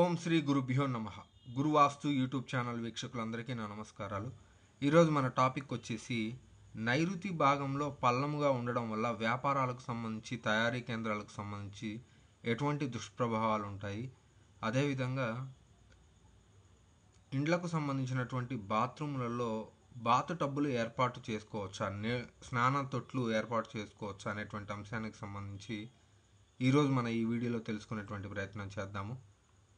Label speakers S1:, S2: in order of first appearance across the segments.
S1: ఓం శ్రీ గురుభ్యో నమ గురువాస్తు YouTube channel వీక్షకులందరికీ నా నమస్కారాలు ఈరోజు మన టాపిక్ వచ్చేసి నైరుతి భాగంలో పల్లముగా ఉండడం వల్ల వ్యాపారాలకు సంబంధించి తయారీ కేంద్రాలకు సంబంధించి ఎటువంటి దుష్ప్రభావాలు ఉంటాయి అదేవిధంగా ఇండ్లకు సంబంధించినటువంటి బాత్రూములలో బాతు టబ్బులు ఏర్పాటు చేసుకోవచ్చా నే స్నాన తొట్లు ఏర్పాటు చేసుకోవచ్చా అనేటువంటి అంశానికి సంబంధించి ఈరోజు మన ఈ వీడియోలో తెలుసుకునేటువంటి ప్రయత్నం చేద్దాము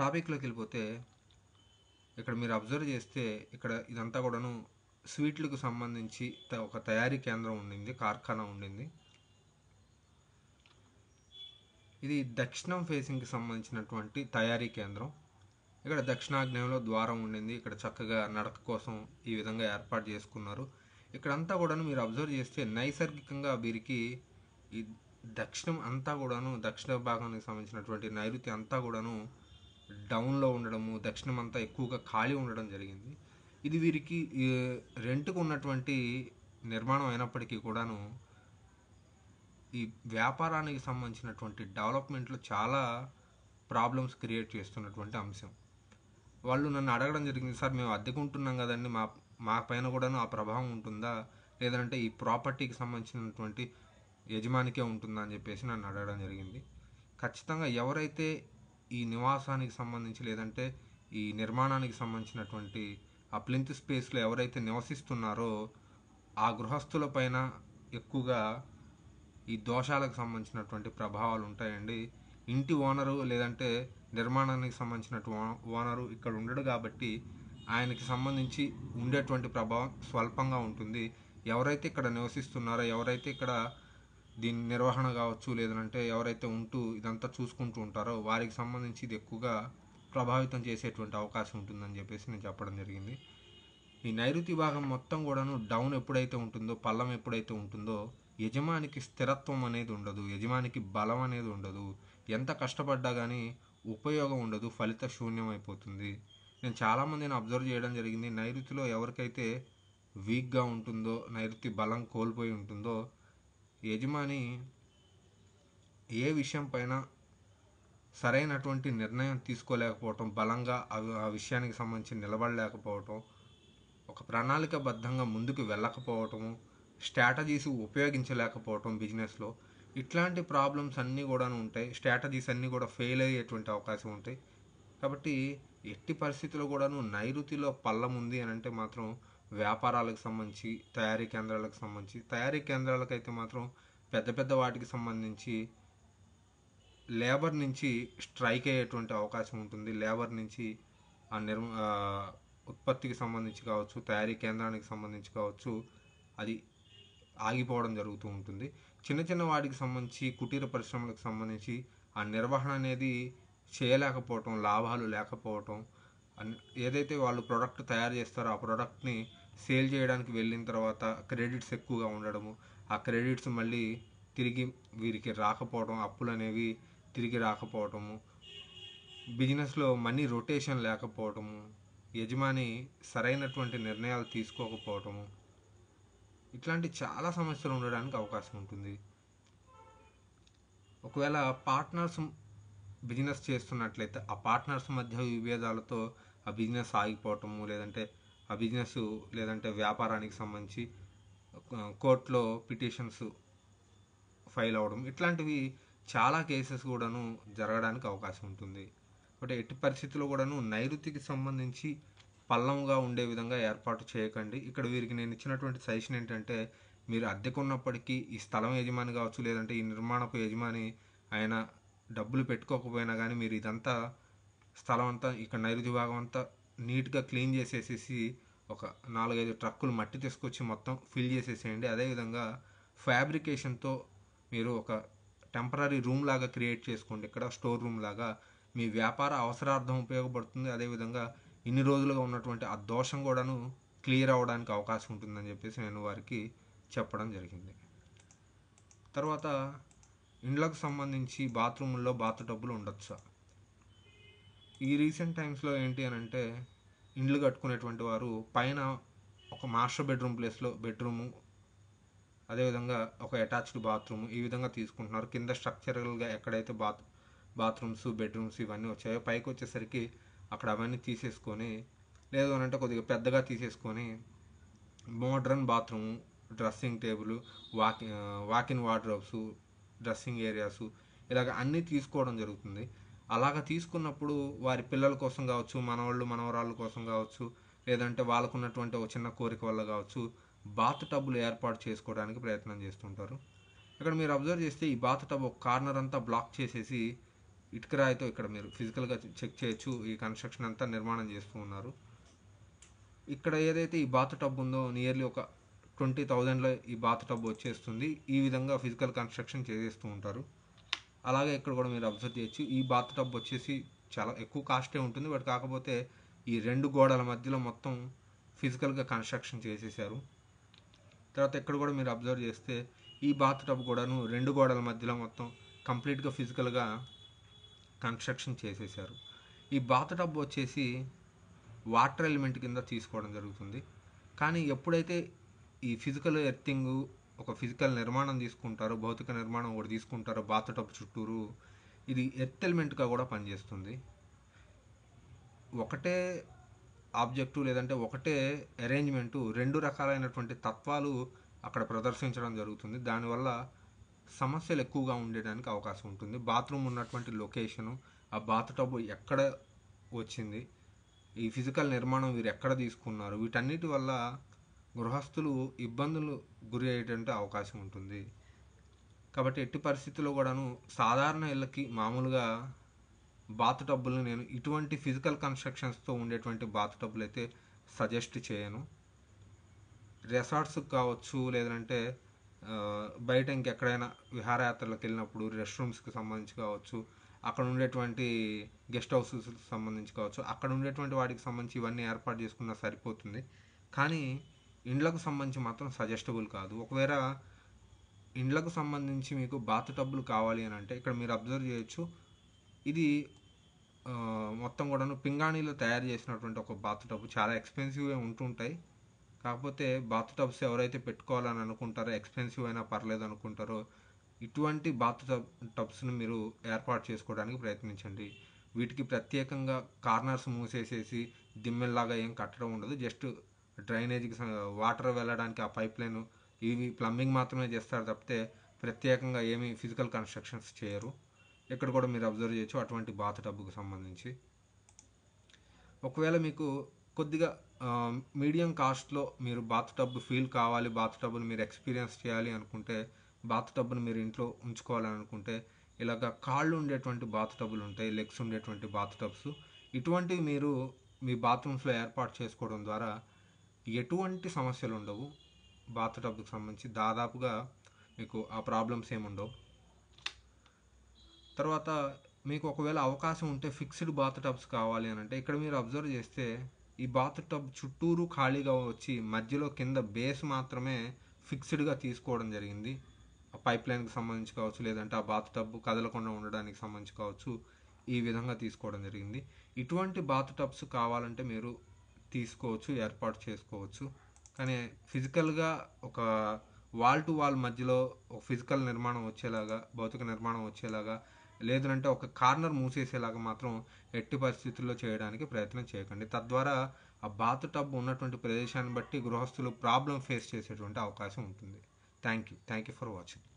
S1: టాపిక్లోకి వెళ్ళిపోతే ఇక్కడ మీరు అబ్జర్వ్ చేస్తే ఇక్కడ ఇదంతా కూడాను స్వీట్లకు సంబంధించి ఒక తయారీ కేంద్రం ఉండింది కార్ఖానా ఉండింది ఇది దక్షిణం ఫేసింగ్కి సంబంధించినటువంటి తయారీ కేంద్రం ఇక్కడ దక్షిణాగ్నేయంలో ద్వారం ఉండింది ఇక్కడ చక్కగా నడక కోసం ఈ విధంగా ఏర్పాటు చేసుకున్నారు ఇక్కడంతా కూడాను మీరు అబ్జర్వ్ చేస్తే నైసర్గికంగా వీరికి ఈ దక్షిణం అంతా కూడాను దక్షిణ భాగానికి సంబంధించినటువంటి నైరుతి అంతా కూడాను డౌన్లో ఉండడము దక్షిణం అంతా ఎక్కువగా ఖాళీ ఉండడం జరిగింది ఇది వీరికి రెంట్కు ఉన్నటువంటి నిర్మాణం అయినప్పటికీ కూడాను ఈ వ్యాపారానికి సంబంధించినటువంటి డెవలప్మెంట్లో చాలా ప్రాబ్లమ్స్ క్రియేట్ చేస్తున్నటువంటి అంశం వాళ్ళు నన్ను అడగడం జరిగింది సార్ మేము అద్దెకుంటున్నాం కదండి మా మా పైన కూడాను ఆ ప్రభావం ఉంటుందా లేదంటే ఈ ప్రాపర్టీకి సంబంధించినటువంటి యజమానికే ఉంటుందా అని చెప్పేసి నన్ను అడగడం జరిగింది ఖచ్చితంగా ఎవరైతే ఈ నివాసానికి సంబంధించి లేదంటే ఈ నిర్మాణానికి సంబంధించినటువంటి ఆ ప్లింత్ స్పేస్లో ఎవరైతే నివసిస్తున్నారో ఆ గృహస్థుల పైన ఎక్కువగా ఈ దోషాలకు సంబంధించినటువంటి ప్రభావాలు ఉంటాయండి ఇంటి ఓనరు లేదంటే నిర్మాణానికి సంబంధించినటు ఓనరు ఇక్కడ ఉండడు కాబట్టి ఆయనకి సంబంధించి ఉండేటువంటి ప్రభావం స్వల్పంగా ఉంటుంది ఎవరైతే ఇక్కడ నివసిస్తున్నారో ఎవరైతే ఇక్కడ దీని నిర్వహణ కావచ్చు లేదంటే ఎవరైతే ఉంటూ ఇదంతా చూసుకుంటూ ఉంటారో వారికి సంబంధించి ఇది ఎక్కువగా ప్రభావితం చేసేటువంటి అవకాశం ఉంటుందని చెప్పేసి నేను చెప్పడం జరిగింది ఈ నైరుతి భాగం మొత్తం కూడాను డౌన్ ఎప్పుడైతే ఉంటుందో పల్లం ఎప్పుడైతే ఉంటుందో యజమానికి స్థిరత్వం అనేది ఉండదు యజమానికి బలం అనేది ఉండదు ఎంత కష్టపడ్డా కానీ ఉపయోగం ఉండదు ఫలిత శూన్యం అయిపోతుంది నేను చాలామందిని అబ్జర్వ్ చేయడం జరిగింది నైరుతిలో ఎవరికైతే వీక్గా ఉంటుందో నైరుతి బలం కోల్పోయి ఉంటుందో యజమాని ఏ విషయంపైన సరైనటువంటి నిర్ణయం తీసుకోలేకపోవటం బలంగా ఆ విషయానికి సంబంధించి నిలబడలేకపోవటం ఒక ప్రణాళికబద్ధంగా ముందుకు వెళ్ళకపోవటము స్ట్రాటజీస్ ఉపయోగించలేకపోవటం బిజినెస్లో ఇట్లాంటి ప్రాబ్లమ్స్ అన్నీ కూడా ఉంటాయి స్ట్రాటజీస్ అన్నీ కూడా ఫెయిల్ అయ్యేటువంటి అవకాశం ఉంటాయి కాబట్టి ఎట్టి పరిస్థితుల్లో కూడాను నైరుతిలో పల్లం ఉంది అని అంటే మాత్రం వ్యాపారాలకు సంబంధించి తయారీ కేంద్రాలకు సంబంధించి తయారీ కేంద్రాలకు అయితే మాత్రం పెద్ద పెద్ద వాటికి సంబంధించి లేబర్ నుంచి స్ట్రైక్ అయ్యేటువంటి అవకాశం ఉంటుంది లేబర్ నుంచి ఆ నిర్మ ఉత్పత్తికి సంబంధించి కావచ్చు తయారీ కేంద్రానికి సంబంధించి కావచ్చు అది ఆగిపోవడం జరుగుతూ ఉంటుంది చిన్న చిన్న వాటికి సంబంధించి కుటీర పరిశ్రమలకు సంబంధించి ఆ నిర్వహణ అనేది చేయలేకపోవటం లాభాలు లేకపోవటం ఏదైతే వాళ్ళు ప్రోడక్ట్ తయారు చేస్తారో ఆ ప్రోడక్ట్ని సేల్ చేయడానికి వెళ్ళిన తర్వాత క్రెడిట్స్ ఎక్కువగా ఉండడము ఆ క్రెడిట్స్ మళ్ళీ తిరిగి వీరికి రాకపోవడం అప్పులు అనేవి తిరిగి రాకపోవటము బిజినెస్లో మనీ రొటేషన్ లేకపోవటము యజమాని సరైనటువంటి నిర్ణయాలు తీసుకోకపోవటము ఇట్లాంటి చాలా సమస్యలు ఉండడానికి అవకాశం ఉంటుంది ఒకవేళ పార్ట్నర్స్ బిజినెస్ చేస్తున్నట్లయితే ఆ పార్ట్నర్స్ మధ్య విభేదాలతో ఆ బిజినెస్ ఆగిపోవటము లేదంటే ఆ బిజినెస్ లేదంటే వ్యాపారానికి సంబంధించి కోర్టులో పిటిషన్స్ ఫైల్ అవ్వడం ఇట్లాంటివి చాలా కేసెస్ కూడాను జరగడానికి అవకాశం ఉంటుంది కాబట్టి ఎట్టి పరిస్థితుల్లో కూడాను నైరుతికి సంబంధించి పల్లంగా ఉండే విధంగా ఏర్పాటు చేయకండి ఇక్కడ వీరికి నేను ఇచ్చినటువంటి సజెషన్ ఏంటంటే మీరు అద్దెకున్నప్పటికీ ఈ స్థలం యజమాని కావచ్చు లేదంటే ఈ నిర్మాణపు యజమాని ఆయన డబ్బులు పెట్టుకోకపోయినా కానీ మీరు ఇదంతా స్థలం అంతా ఇక్కడ నైరుతి భాగం అంతా నీట్గా క్లీన్ చేసేసేసి ఒక నాలుగైదు ట్రక్కులు మట్టి తీసుకొచ్చి మొత్తం ఫిల్ చేసేసేయండి అదేవిధంగా ఫ్యాబ్రికేషన్తో మీరు ఒక టెంపరీ రూమ్ లాగా క్రియేట్ చేసుకోండి ఇక్కడ స్టోర్ రూమ్ లాగా మీ వ్యాపార అవసరార్థం ఉపయోగపడుతుంది అదేవిధంగా ఇన్ని రోజులుగా ఉన్నటువంటి ఆ దోషం కూడాను క్లియర్ అవ్వడానికి అవకాశం ఉంటుందని చెప్పేసి నేను వారికి చెప్పడం జరిగింది తర్వాత ఇండ్లకు సంబంధించి బాత్రూముల్లో బాత్ డబ్బులు ఉండొచ్చా ఈ రీసెంట్ టైమ్స్లో ఏంటి అని అంటే ఇండ్లు కట్టుకునేటువంటి వారు పైన ఒక మాస్టర్ బెడ్రూమ్ ప్లేస్లో బెడ్రూము అదేవిధంగా ఒక అటాచ్డ్ బాత్రూమ్ ఈ విధంగా తీసుకుంటున్నారు కింద స్ట్రక్చరల్గా ఎక్కడైతే బాత్ బాత్రూమ్స్ బెడ్రూమ్స్ ఇవన్నీ వచ్చాయో పైకి వచ్చేసరికి అక్కడ అవన్నీ తీసేసుకొని లేదు అని అంటే కొద్దిగా పెద్దగా తీసేసుకొని modern bathroom dressing table walk in walk in wardrobes dressing areas ఇలాగ అన్నీ తీసుకోవడం జరుగుతుంది అలాగ తీసుకున్నప్పుడు వారి పిల్లల కోసం కావచ్చు మనవాళ్ళు మనవరాళ్ళ కోసం కావచ్చు లేదంటే వాళ్ళకున్నటువంటి ఒక చిన్న కోరిక వల్ల కావచ్చు బాత్ టబ్బులు ఏర్పాటు చేసుకోవడానికి ప్రయత్నం చేస్తుంటారు ఇక్కడ మీరు అబ్జర్వ్ చేస్తే ఈ బాత్ టబ్ ఒక కార్నర్ అంతా బ్లాక్ చేసేసి ఇటుక రాయితో ఇక్కడ మీరు ఫిజికల్గా చెక్ చేయొచ్చు ఈ కన్స్ట్రక్షన్ అంతా నిర్మాణం చేస్తూ ఉన్నారు ఇక్కడ ఏదైతే ఈ బాత్ టబ్ ఉందో నియర్లీ ఒక ట్వంటీ థౌజండ్లో ఈ బాత్ టబ్ వచ్చేస్తుంది ఈ విధంగా ఫిజికల్ కన్స్ట్రక్షన్ చేసేస్తూ ఉంటారు అలాగే ఇక్కడ కూడా మీరు అబ్జర్వ్ చేయొచ్చు ఈ బాత్ టబ్ వచ్చేసి చాలా ఎక్కువ కాస్టే ఉంటుంది బట్ కాకపోతే ఈ రెండు గోడల మధ్యలో మొత్తం ఫిజికల్గా కన్స్ట్రక్షన్ చేసేసారు తర్వాత ఇక్కడ కూడా మీరు అబ్జర్వ్ చేస్తే ఈ బాత్ టబ్ కూడాను రెండు గోడల మధ్యలో మొత్తం కంప్లీట్గా ఫిజికల్గా కన్స్ట్రక్షన్ చేసేసారు ఈ బాత్ టబ్ వచ్చేసి వాటర్ ఎలిమెంట్ కింద తీసుకోవడం జరుగుతుంది కానీ ఎప్పుడైతే ఈ ఫిజికల్ ఎర్తింగు ఒక ఫిజికల్ నిర్మాణం తీసుకుంటారు భౌతిక నిర్మాణం ఒకటి తీసుకుంటారు బాత్ చుట్టూరు ఇది ఎర్త్ ఎలిమెంట్గా కూడా పనిచేస్తుంది ఒకటే ఆబ్జెక్టు లేదంటే ఒకటే అరేంజ్మెంటు రెండు రకాలైనటువంటి తత్వాలు అక్కడ ప్రదర్శించడం జరుగుతుంది దానివల్ల సమస్యలు ఎక్కువగా ఉండడానికి అవకాశం ఉంటుంది బాత్రూమ్ ఉన్నటువంటి లొకేషను ఆ బాత్ టబ్ ఎక్కడ వచ్చింది ఈ ఫిజికల్ నిర్మాణం వీరు ఎక్కడ తీసుకున్నారు వీటన్నిటి వల్ల గృహస్థులు ఇబ్బందులు గురి అయ్యేటువంటి అవకాశం ఉంటుంది కాబట్టి ఎట్టి పరిస్థితుల్లో కూడాను సాధారణ ఇళ్ళకి మామూలుగా బాత్ టబ్బులు నేను ఇటువంటి ఫిజికల్ కన్స్ట్రక్షన్స్తో ఉండేటువంటి బాత్ టబ్బులు అయితే సజెస్ట్ చేయను రెసార్ట్స్కి కావచ్చు లేదంటే బయట ఇంకెక్కడైనా విహారయాత్రలకు వెళ్ళినప్పుడు రెస్ట్ రూమ్స్కి సంబంధించి కావచ్చు అక్కడ ఉండేటువంటి గెస్ట్ హౌసెస్కి సంబంధించి కావచ్చు అక్కడ ఉండేటువంటి వాటికి సంబంధించి ఇవన్నీ ఏర్పాటు చేసుకున్నా సరిపోతుంది కానీ ఇండ్లకు సంబంధించి మాత్రం సజెస్టబుల్ కాదు ఒకవేళ ఇండ్లకు సంబంధించి మీకు బాత్ టబ్బులు కావాలి అని అంటే ఇక్కడ మీరు అబ్జర్వ్ చేయొచ్చు ఇది మొత్తం కూడాను పింగాణిలో తయారు చేసినటువంటి ఒక బాత్ టబ్ చాలా ఎక్స్పెన్సివ్గా ఉంటుంటాయి కాకపోతే బాత్ టబ్స్ ఎవరైతే పెట్టుకోవాలని అనుకుంటారో ఎక్స్పెన్సివ్ అయినా పర్లేదు అనుకుంటారో ఇటువంటి బాత్ టబ్ టబ్స్ను మీరు ఏర్పాటు చేసుకోవడానికి ప్రయత్నించండి వీటికి ప్రత్యేకంగా కార్నర్స్ మూసేసేసి దిమ్మెల్లాగా ఏం కట్టడం ఉండదు జస్ట్ డ్రైనేజీకి వాటర్ వెళ్ళడానికి ఆ పైప్ లైన్ ఇవి ప్లంబింగ్ మాత్రమే చేస్తారు తప్పితే ప్రత్యేకంగా ఏమి ఫిజికల్ కన్స్ట్రక్షన్స్ చేయరు ఇక్కడ కూడా మీరు అబ్జర్వ్ చేయొచ్చు అటువంటి బాత్ టబ్కు సంబంధించి ఒకవేళ మీకు కొద్దిగా మీడియం కాస్ట్లో మీరు బాత్ టబ్ ఫీల్ కావాలి బాత్ టబ్ను మీరు ఎక్స్పీరియన్స్ చేయాలి అనుకుంటే బాత్ టబ్ను మీరు ఇంట్లో ఉంచుకోవాలని అనుకుంటే ఇలాగ కాళ్ళు ఉండేటువంటి బాత్ టబ్లు ఉంటాయి లెగ్స్ ఉండేటువంటి బాత్ టబ్స్ ఇటువంటివి మీరు మీ బాత్రూమ్స్లో ఏర్పాటు చేసుకోవడం ద్వారా ఎటువంటి సమస్యలు ఉండవు బాత్ టబ్కి సంబంధించి దాదాపుగా మీకు ఆ ప్రాబ్లమ్స్ ఏముండవు తర్వాత మీకు ఒకవేళ అవకాశం ఉంటే ఫిక్స్డ్ బాత్ టబ్స్ కావాలి అని అంటే ఇక్కడ మీరు అబ్జర్వ్ చేస్తే ఈ బాత్ టబ్ చుట్టూరు ఖాళీగా వచ్చి మధ్యలో కింద బేస్ మాత్రమే ఫిక్స్డ్గా తీసుకోవడం జరిగింది ఆ పైప్ లైన్కి సంబంధించి కావచ్చు లేదంటే ఆ బాత్ టబ్ కదలకుండా ఉండడానికి సంబంధించి కావచ్చు ఈ విధంగా తీసుకోవడం జరిగింది ఇటువంటి బాత్ టబ్స్ కావాలంటే మీరు తీసుకోవచ్చు ఏర్పాటు చేసుకోవచ్చు కానీ ఫిజికల్గా ఒక వాల్ టు వాల్ మధ్యలో ఒక ఫిజికల్ నిర్మాణం వచ్చేలాగా భౌతిక నిర్మాణం వచ్చేలాగా లేదంటే ఒక కార్నర్ మూసేసేలాగా మాత్రం ఎట్టి పరిస్థితుల్లో చేయడానికి ప్రయత్నం చేయకండి తద్వారా ఆ బాత్ టబ్ ఉన్నటువంటి ప్రదేశాన్ని బట్టి గృహస్థులు ప్రాబ్లం ఫేస్ చేసేటువంటి అవకాశం ఉంటుంది thank you thank you for watching